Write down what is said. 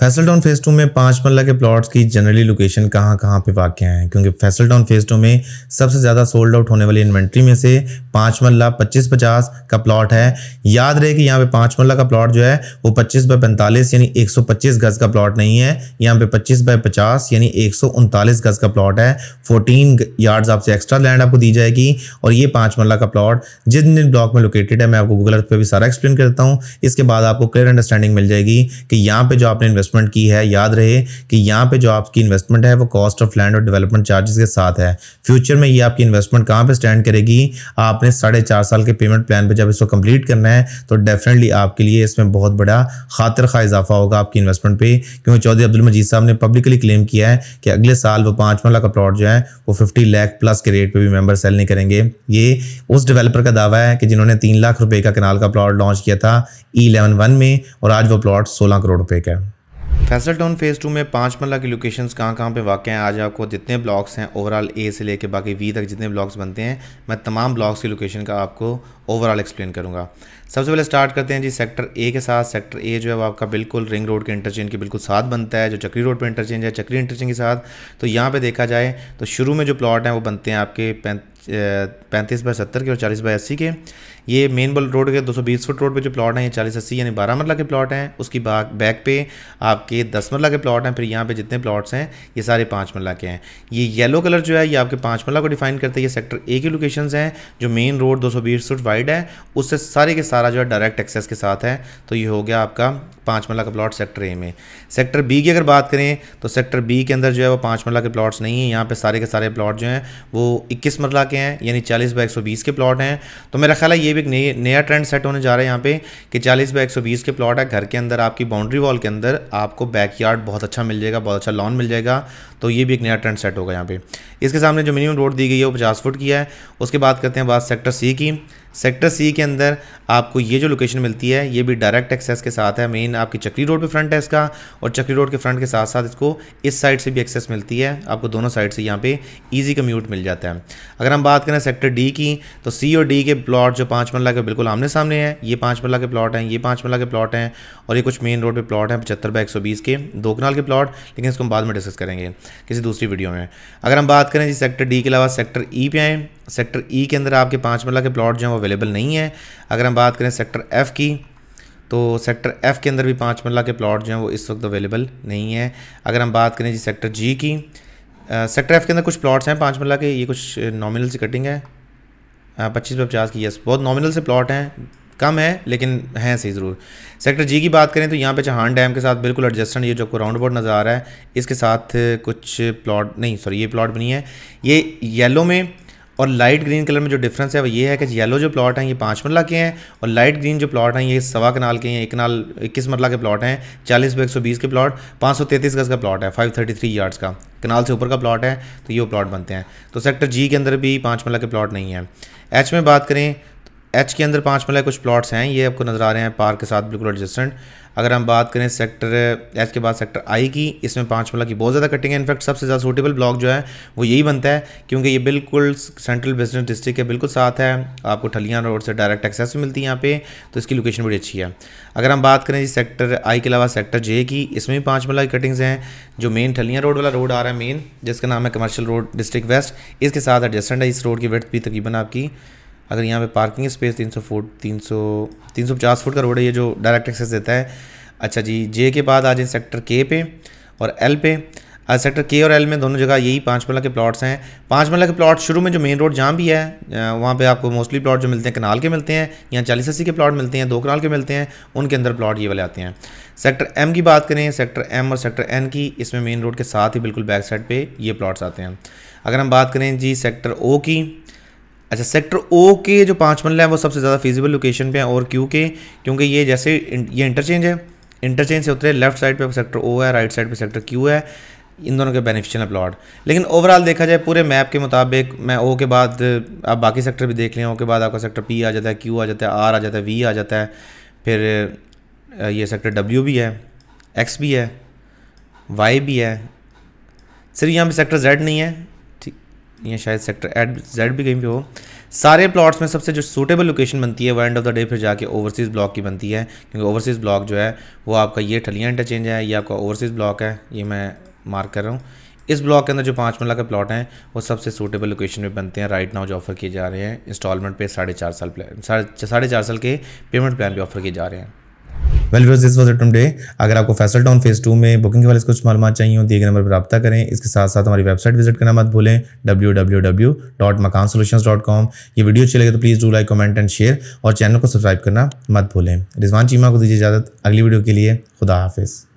Faisal town phase two में पाँच मल्ला के प्लॉट्स की जनरली लोकेशन कहाँ कहाँ पे वाक्य हैं क्योंकि फैसल टाउन फेज़ टू में सबसे ज़्यादा सोल्ड आउट होने वाली इन्वेंट्री में से पाँच मल्ला पच्चीस पचास का प्लॉट है याद रहे कि यहाँ पे पांच मल्ला का प्लॉट जो है वो पच्चीस बाय पैंतालीस यानी एक सौ पच्चीस गज़ का प्लॉट नहीं है यहाँ पे पच्चीस बाय पचास यानी एक सौ उनतालीस गज़ का प्लॉट है फोर्टीन यार्ड्स आपसे एक्स्ट्रा लैंड आपको दी जाएगी और ये पाँच मल्ला का प्लॉट जिस दिन ब्लॉक में लोकेटेड है मैं आपको गूगल अर्थ पर भी सारा एक्सप्लेन करता हूँ इसके बाद आपको क्लियर अंडरस्टैंडिंग मिल जाएगी कि यहाँ पर जो आपने इन्वेस्ट इन्वेस्टमेंट की है याद रहे कि यहाँ पे जो आपकी इन्वेस्टमेंट है वो कॉस्ट ऑफ लैंड और डेवलपमेंट चार्जेस के साथ है फ्यूचर में ये आपकी इन्वेस्टमेंट कहाँ पे स्टैंड करेगी आपने साढ़े चार साल के पेमेंट प्लान पे जब इसको कंप्लीट करना है तो डेफिनेटली आपके लिए इसमें बहुत बड़ा खातर खा इजाफा होगा आपकी इन्वेस्टमेंट पे क्योंकि चौधरी अब्दुल मजीद साहब ने पब्लिकली क्लेम किया है कि अगले साल वो पाँच मरला का प्लॉट जो है वो फिफ्टी लैख प्लस के रेट पर भी मेम्बर सेल नहीं करेंगे ये उस डेवलपर का दावा है कि जिन्होंने तीन लाख रुपये का कनाल का प्लॉट लॉन्च किया था ई इलेवन वन में और आज वो प्लॉट सोलह करोड़ रुपए का है फैसल टाउन फेज़ टू में पाँच मल्ला की लोकेशन कहाँ कहाँ पे वाक़ हैं आज आपको जितने ब्लॉग्स हैं ओवरऑल ए से लेके बाकी वी तक जितने ब्लॉग्स बनते हैं मैं तमाम ब्लॉक्स की लोकेशन का आपको ओवरऑल एक्सप्लेन करूँगा सबसे पहले स्टार्ट करते हैं जी सेक्टर ए के साथ सेक्टर ए जो है वो आपका बिल्कुल रिंग रोड के इंटरचेंज के बिल्कुल साथ बनता है जो चक्री रोड पर इंटरचेंज है चक्री इंटरचेंज के साथ तो यहाँ पर देखा जाए तो शुरू में जो प्लॉट हैं वो बनते हैं आपके पैंतीस बाय सत्तर के और चालीस बाय अस्सी के ये मेन बल रोड के 220 फुट रोड पे जो प्लॉट हैं ये चालीस अस्सी यानी बारह मरला के प्लॉट हैं उसकी बाग बैक पे आपके दस मरला के प्लॉट हैं फिर यहाँ पे जितने प्लॉट्स हैं ये सारे पाँच मरला के हैं ये येलो कलर जो है ये आपके पाँच मरला को डिफाइन करते हैं ये सेक्टर ए की लोकेशन हैं जो मेन रोड दो फुट वाइड है उससे सारे के सारा जो है डायरेक्ट एक्सेस के साथ है तो ये हो गया आपका पाँच मरला का प्लॉट सेक्टर ए में सेक्टर बी की अगर बात करें तो सेक्टर बी के अंदर जो है वो पाँच मरला के प्लॉट्स नहीं हैं यहाँ पे सारे के सारे प्लॉट जो हैं वो इक्कीस मरला के हैं यानी चालीस बाई एक के प्लॉट हैं तो मेरा ख्याल है ये भी एक नई नया ट्रेंड सेट होने जा रहा है यहाँ पे कि 40 बाई 120 के प्लॉट है घर के अंदर आपकी बाउंड्री वॉल के अंदर आपको बैक यार्ड बहुत अच्छा मिल जाएगा बहुत अच्छा लॉन मिल जाएगा तो ये भी एक नया ट्रेंड सेट होगा यहाँ पे इसके सामने जो मिनिमम रोड दी गई है वो पचास फुट की है उसके बाद करते हैं बात सेक्टर सी की सेक्टर सी के अंदर आपको ये जो लोकेशन मिलती है ये भी डायरेक्ट एक्सेस के साथ है मेन आपकी चक्री रोड पे फ्रंट है इसका और चक्री रोड के फ्रंट के साथ साथ इसको इस साइड से भी एक्सेस मिलती है आपको दोनों साइड से यहाँ पे ईजी कम्यूट मिल जाता है अगर हम बात करें सेक्टर डी की तो सी और डी के प्लॉट जो पाँच मरला के बिल्कुल आमने सामने हैं ये पाँच मल्ला के प्लॉट हैं ये पाँच मल्ला के प्लॉट हैं और ये कुछ मेन रोड पर प्लॉट हैं पचहत्तर बाई एक के दो कनाल के प्लॉट लेकिन इसको हम बाद में डिस्कस करेंगे किसी दूसरी वीडियो में अगर हम बात करें जी सेक्टर डी के अलावा सेक्टर ई e पे आएँ सेक्टर ई के अंदर आपके पाँच मरला के प्लॉट जो हैं वो अवेलेबल नहीं है अगर हम बात करें सेक्टर एफ़ की तो सेक्टर एफ़ के अंदर भी पाँच मरला के प्लॉट जो हैं वो इस वक्त अवेलेबल नहीं है अगर हम बात करें जी सेक्टर जी की सेक्टर एफ़ के अंदर कुछ प्लॉट्स हैं पाँच मरला के ये कुछ नॉमिनल से कटिंग है पच्चीस पर पचास की यस बहुत नॉमिनल से प्लॉट हैं कम है लेकिन हैं सही ज़रूर सेक्टर जी की बात करें तो यहाँ पे चहान डैम के साथ बिल्कुल एडजस्टेंट ये जो आपको राउंड बोर्ड नज़र आ रहा है इसके साथ कुछ प्लॉट नहीं सॉरी ये प्लॉट बनी है ये येलो में और लाइट ग्रीन कलर में जो डिफरेंस है वो ये है कि येलो जो प्लॉट हैं ये पाँच मरला के हैं और लाइट ग्रीन जो प्लॉट हैं ये सवा कनाल के हैं एक कनाल इक्कीस मरला के प्लॉट हैं चालीस बाई एक सौ बीस के प्लॉट पाँच सौ तैतीस गज का प्लॉट है फाइव थर्टी थ्री यार्ड्स का कनाल से ऊपर का प्लॉट है तो ये प्लॉट बनते हैं तो सेक्टर जी के अंदर भी पाँच मरला के प्लॉट नहीं है एच में बात करें एच के अंदर पाँच मलय कुछ प्लॉट्स हैं ये आपको नज़र आ रहे हैं पार्क के साथ बिल्कुल एडजस्टेंट अगर हम बात करें सेक्टर एच के बाद सेक्टर आई की इसमें पाँच मलय की बहुत ज़्यादा कटिंग है इनफैक्ट सबसे ज़्यादा सूटेबल ब्लॉक जो है वो यही बनता है क्योंकि ये बिल्कुल सेंट्रल बिजनेस डिस्ट्रिक्ट के बिल्कुल साथ है आपको ठलियाँ रोड से डायरेक्ट एक्सेस भी मिलती है यहाँ पर तो इसकी लोकेशन बड़ी अच्छी है अगर हम बात करें जी सेक्टर आई के अलावा सेक्टर जे की इसमें भी पाँच मलय की कटिंग्स हैं जो मेन ठलियाँ रोड वाला रोड आ रहा है मेन जिसका नाम है कमर्शल रोड डिस्ट्रिक्ट वेस्ट इसके साथ एडजस्टेंट है इस रोड की वर्थ भी तकरीबन आपकी अगर यहाँ पे पार्किंग स्पेस 300 फुट 300 350 फुट का रोड है ये जो डायरेक्ट एक्सेस देता है अच्छा जी जे के बाद आ जाए सेक्टर के पे और एल पे आज सेक्टर के और एल में दोनों जगह यही पाँच मल्ला के प्लॉट्स हैं पाँच मल्ला के प्लॉट शुरू में जो मेन रोड जहाँ भी है वहाँ पे आपको मोस्टली प्लॉट जो मिलते हैं कनाल के मिलते हैं या चालीस अस्सी के प्लॉट मिलते हैं दो कनाल के मिलते हैं उनके अंदर प्लॉट ये वाले आते हैं सेक्टर एम की बात करें सेक्टर एम और सेक्टर एन की इसमें मेन रोड के साथ ही बिल्कुल बैक साइड पर ये प्लाट्स आते हैं अगर हम बात करें जी सेक्टर ओ की अच्छा सेक्टर ओ के जो पाँच मल्ले हैं वो सबसे ज़्यादा फिजिबल लोकेशन पे हैं और क्यू के क्योंकि ये जैसे ये इंटरचेंज है इंटरचेंज से उतरे लेफ्ट साइड पे सेक्टर ओ है राइट साइड पे सेक्टर क्यू है इन दोनों के बेनिफिशियल प्लॉट लेकिन ओवरऑल देखा जाए पूरे मैप के मुताबिक मैं ओ के बाद आप बाकी सेक्टर भी देख लें ओ के बाद आपका सेक्टर पी आ जाता है क्यू आ जाता है आर आ जाता है वी आ जाता है फिर ये सेक्टर डब्ल्यू भी है एक्स भी है वाई भी है सिर्फ यहाँ पर सेक्टर जेड नहीं है या शायद सेक्टर एड जेड भी कहीं पे हो सारे प्लॉट्स में सबसे जो सूटेबल लोकेशन बनती है वो एंड ऑफ द डे फिर जाके ओवरसीज़ ब्लॉक की बनती है क्योंकि ओवरसीज़ ब्लॉक जो है वो आपका ये ठलिया इंटरचेंज है ये आपका ओवरसीज़ ब्लॉक है ये मैं मार्क कर रहा हूँ इस ब्लॉक के अंदर जो पाँच मिला के प्लॉट हैं वो सबसे सूटेबल लोकेशन में बनते हैं राइट नाउ जो ऑफर किए जा रहे हैं इंस्टॉलमेंट पे साढ़े चार साल प्लान साढ़े चार साल के पेमेंट प्लान भी ऑफर किए जा रहे हैं well views this was day अगर आपको फैसल टाउन फेज टू में बुकिंग के वाले कुछ मालूम चाहिए हो दिए नंबर पर रब्ता करें इसके साथ साथ हमारी वेबसाइट विजिट करना मत भूलें W W W dot Makaan solution dot com ये वीडियो अच्छी लगे तो please do like comment and share और चैनल को सब्सक्राइब करना मत भूलें रिजवान चीमा को दीजिए इजाज़त अगली वीडियो के लिए खुदा हाफिज़